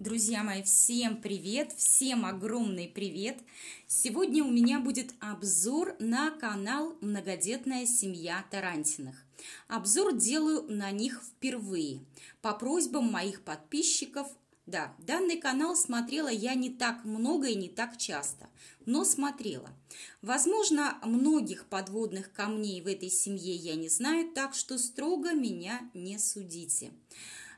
Друзья мои, всем привет, всем огромный привет! Сегодня у меня будет обзор на канал «Многодетная семья Тарантиных». Обзор делаю на них впервые, по просьбам моих подписчиков. Да, данный канал смотрела я не так много и не так часто, но смотрела. Возможно, многих подводных камней в этой семье я не знаю, так что строго меня не судите.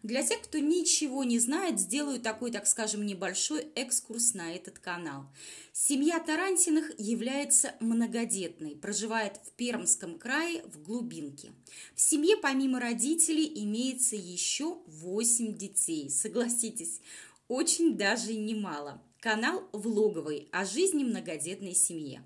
Для тех, кто ничего не знает, сделаю такой, так скажем, небольшой экскурс на этот канал. Семья Тарантиных является многодетной, проживает в Пермском крае в глубинке. В семье помимо родителей имеется еще 8 детей. Согласитесь, очень даже немало. Канал влоговый о жизни многодетной семьи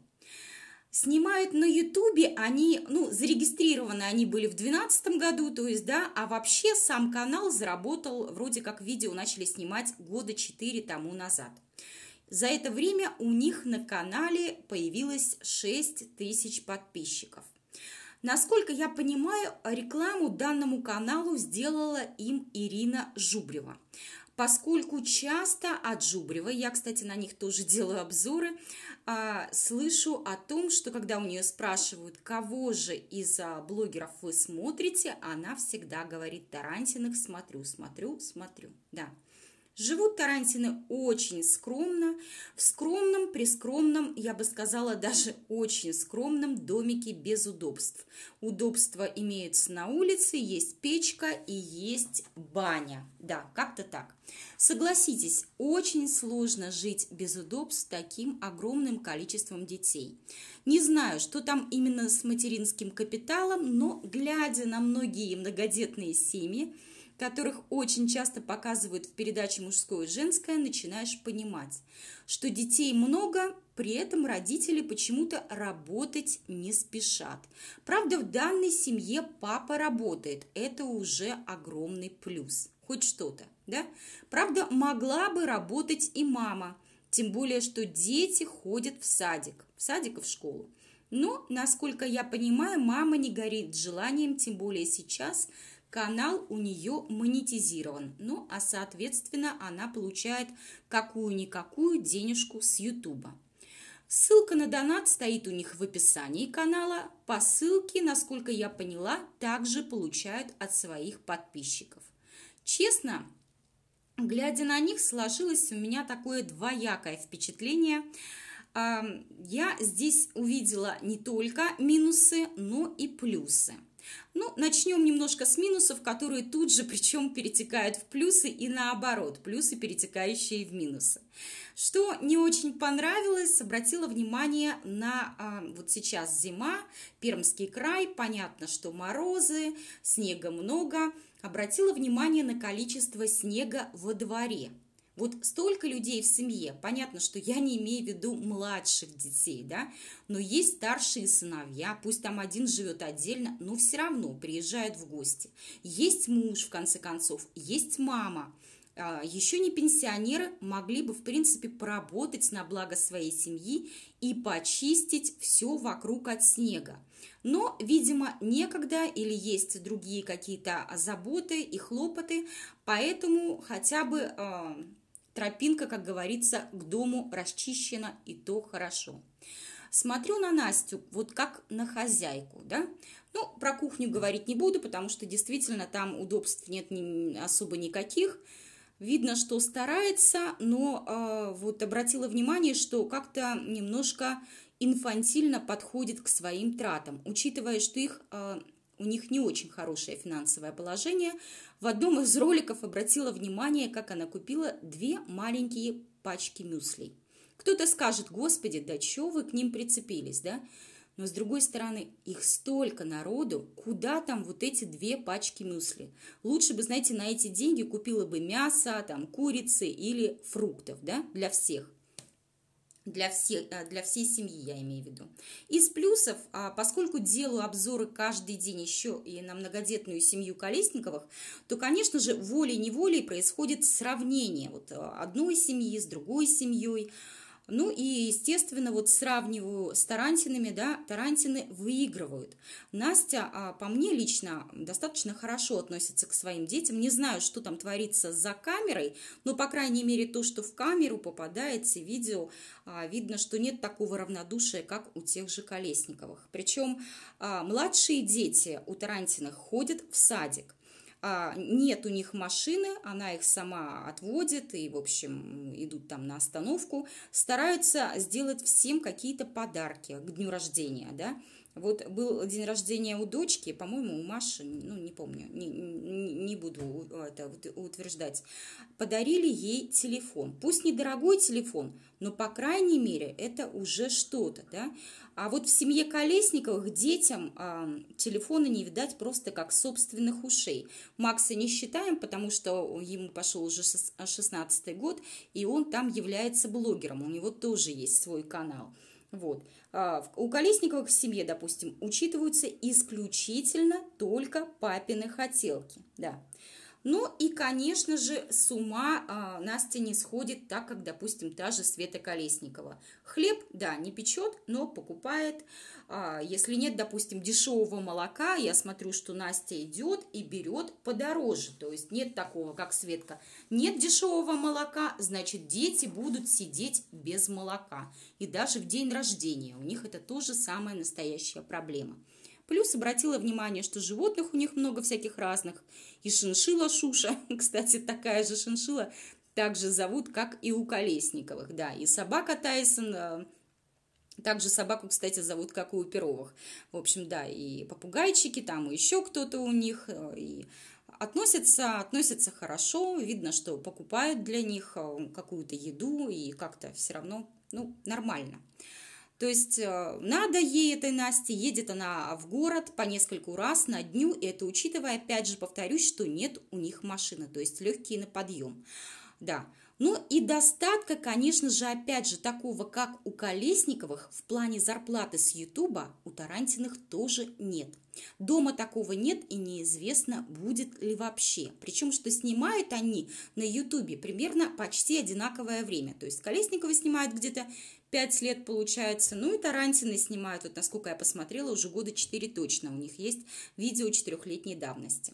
снимают на Ютубе, они, ну, зарегистрированы они были в 2012 году, то есть, да, а вообще сам канал заработал, вроде как видео начали снимать года 4 тому назад. За это время у них на канале появилось 6 тысяч подписчиков. Насколько я понимаю, рекламу данному каналу сделала им Ирина Жубрева поскольку часто от Жубрева, я, кстати, на них тоже делаю обзоры, а, слышу о том, что когда у нее спрашивают, кого же из а, блогеров вы смотрите, она всегда говорит Тарантиных «смотрю, смотрю, смотрю». Да. Живут тарантины очень скромно, в скромном, прескромном, я бы сказала, даже очень скромном домике без удобств. Удобства имеются на улице, есть печка и есть баня. Да, как-то так. Согласитесь, очень сложно жить без удобств с таким огромным количеством детей. Не знаю, что там именно с материнским капиталом, но глядя на многие многодетные семьи, которых очень часто показывают в передаче «Мужское и женское», начинаешь понимать, что детей много, при этом родители почему-то работать не спешат. Правда, в данной семье папа работает, это уже огромный плюс, хоть что-то, да? Правда, могла бы работать и мама, тем более, что дети ходят в садик, в садик и в школу. Но, насколько я понимаю, мама не горит желанием, тем более сейчас, канал у нее монетизирован. Ну, а соответственно, она получает какую-никакую денежку с Ютуба. Ссылка на донат стоит у них в описании канала. По ссылке, насколько я поняла, также получают от своих подписчиков. Честно, глядя на них, сложилось у меня такое двоякое впечатление – я здесь увидела не только минусы, но и плюсы. Ну, начнем немножко с минусов, которые тут же причем перетекают в плюсы и наоборот, плюсы, перетекающие в минусы. Что не очень понравилось, обратила внимание на а, вот сейчас зима, Пермский край, понятно, что морозы, снега много, обратила внимание на количество снега во дворе – вот столько людей в семье, понятно, что я не имею в виду младших детей, да, но есть старшие сыновья, пусть там один живет отдельно, но все равно приезжают в гости. Есть муж, в конце концов, есть мама, а, еще не пенсионеры могли бы, в принципе, поработать на благо своей семьи и почистить все вокруг от снега. Но, видимо, некогда или есть другие какие-то заботы и хлопоты, поэтому хотя бы а, Тропинка, как говорится, к дому расчищена, и то хорошо. Смотрю на Настю, вот как на хозяйку, да? Ну, про кухню говорить не буду, потому что действительно там удобств нет ни, особо никаких. Видно, что старается, но э, вот обратила внимание, что как-то немножко инфантильно подходит к своим тратам, учитывая, что их э, у них не очень хорошее финансовое положение, в одном из роликов обратила внимание, как она купила две маленькие пачки мюслей. Кто-то скажет, господи, да чё вы к ним прицепились, да? Но с другой стороны, их столько народу, куда там вот эти две пачки мюсли? Лучше бы, знаете, на эти деньги купила бы мясо, там, курицы или фруктов, да, для всех для, все, э, для всей семьи, я имею в виду. Из плюсов, а, поскольку делаю обзоры каждый день еще и на многодетную семью Колесниковых, то, конечно же, волей-неволей происходит сравнение вот э, одной семьи с другой семьей, ну и, естественно, вот сравниваю с Тарантинами, да, Тарантины выигрывают. Настя, а по мне лично, достаточно хорошо относится к своим детям. Не знаю, что там творится за камерой, но, по крайней мере, то, что в камеру попадается, видео, а, видно, что нет такого равнодушия, как у тех же Колесниковых. Причем а, младшие дети у Тарантиных ходят в садик. А, нет у них машины, она их сама отводит и, в общем, идут там на остановку. Стараются сделать всем какие-то подарки к дню рождения, да. Вот был день рождения у дочки, по-моему, у Маши, ну, не помню, не, не буду э, это утверждать. Подарили ей телефон. Пусть недорогой телефон, но, по крайней мере, это уже что-то, да. А вот в семье Колесниковых детям а, телефона не видать просто как собственных ушей. Макса не считаем, потому что ему пошел уже 16 год, и он там является блогером. У него тоже есть свой канал. Вот. А, у Колесниковых в семье, допустим, учитываются исключительно только папины хотелки. Да. Ну и, конечно же, с ума а, Настя не сходит, так как, допустим, та же Света Колесникова. Хлеб, да, не печет, но покупает. А, если нет, допустим, дешевого молока, я смотрю, что Настя идет и берет подороже. То есть нет такого, как Светка. Нет дешевого молока, значит, дети будут сидеть без молока. И даже в день рождения у них это тоже самая настоящая проблема. Плюс обратила внимание, что животных у них много всяких разных. И шиншила Шуша, кстати, такая же шиншила, также зовут, как и у Колесниковых, да. И собака Тайсон, э, также собаку, кстати, зовут, как и у Перовых. В общем, да, и попугайчики, там и еще кто-то у них, э, и относятся, относятся хорошо, видно, что покупают для них э, какую-то еду и как-то все равно, ну, нормально. То есть э, надо ей, этой Насте, едет она в город по нескольку раз на дню, и это учитывая, опять же повторюсь, что нет у них машины, то есть легкие на подъем. Да, ну и достатка, конечно же, опять же, такого, как у Колесниковых, в плане зарплаты с Ютуба у Тарантиных тоже нет. Дома такого нет и неизвестно, будет ли вообще. Причем, что снимают они на Ютубе примерно почти одинаковое время. То есть Колесниковы снимают где-то 5 лет получается. Ну и Тарантины снимают, вот насколько я посмотрела, уже года 4 точно. У них есть видео четырехлетней давности.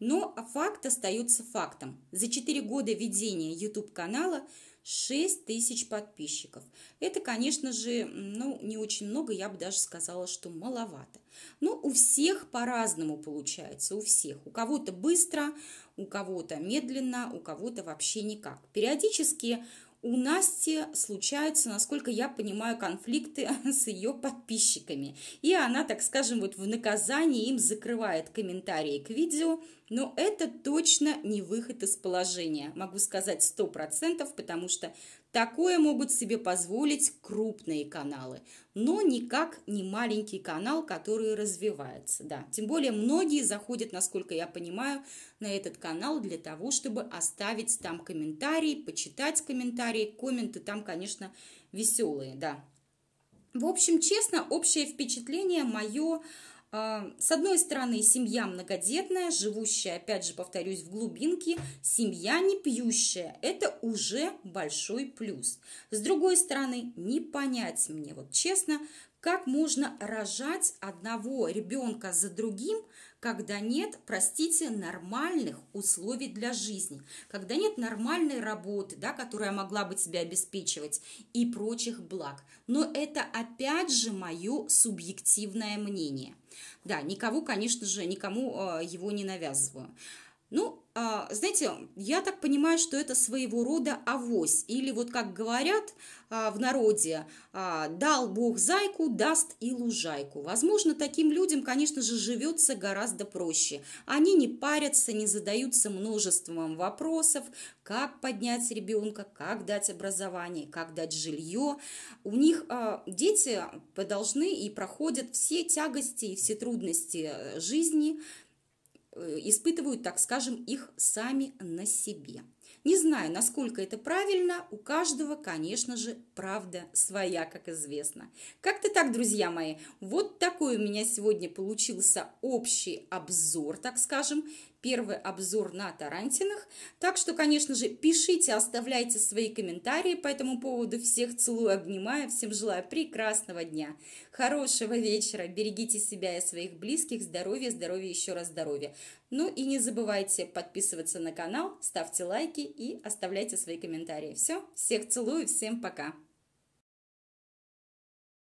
Но факт остается фактом. За 4 года ведения YouTube-канала 6 тысяч подписчиков. Это, конечно же, ну, не очень много, я бы даже сказала, что маловато. Но ну, у всех по-разному получается, у всех. У кого-то быстро, у кого-то медленно, у кого-то вообще никак. Периодически у Насти случаются, насколько я понимаю, конфликты с ее подписчиками. И она, так скажем, вот в наказании им закрывает комментарии к видео, но это точно не выход из положения. Могу сказать 100%, потому что Такое могут себе позволить крупные каналы, но никак не маленький канал, который развивается. Да. Тем более многие заходят, насколько я понимаю, на этот канал для того, чтобы оставить там комментарии, почитать комментарии. Комменты там, конечно, веселые, да. В общем, честно, общее впечатление мое – с одной стороны, семья многодетная, живущая, опять же, повторюсь, в глубинке, семья не пьющая, это уже большой плюс. С другой стороны, не понять мне, вот честно, как можно рожать одного ребенка за другим, когда нет, простите, нормальных условий для жизни, когда нет нормальной работы, да, которая могла бы тебя обеспечивать и прочих благ. Но это опять же мое субъективное мнение. Да, никого, конечно же, никому э, его не навязываю. Ну, а, знаете, я так понимаю, что это своего рода авось. Или вот как говорят а, в народе, а, дал Бог зайку, даст и лужайку. Возможно, таким людям, конечно же, живется гораздо проще. Они не парятся, не задаются множеством вопросов, как поднять ребенка, как дать образование, как дать жилье. У них дети э, должны и проходят все тягости и все трудности э, жизни – Э, испытывают, так скажем, их сами на себе. Не знаю, насколько это правильно, у каждого, конечно же, правда своя, как известно. Как-то так, друзья мои, вот такой у меня сегодня получился общий обзор, так скажем, первый обзор на Тарантинах. Так что, конечно же, пишите, оставляйте свои комментарии по этому поводу. Всех целую, обнимаю, всем желаю прекрасного дня, хорошего вечера, берегите себя и своих близких, здоровья, здоровья, еще раз здоровья. Ну и не забывайте подписываться на канал, ставьте лайки и оставляйте свои комментарии. Все, всех целую, всем пока!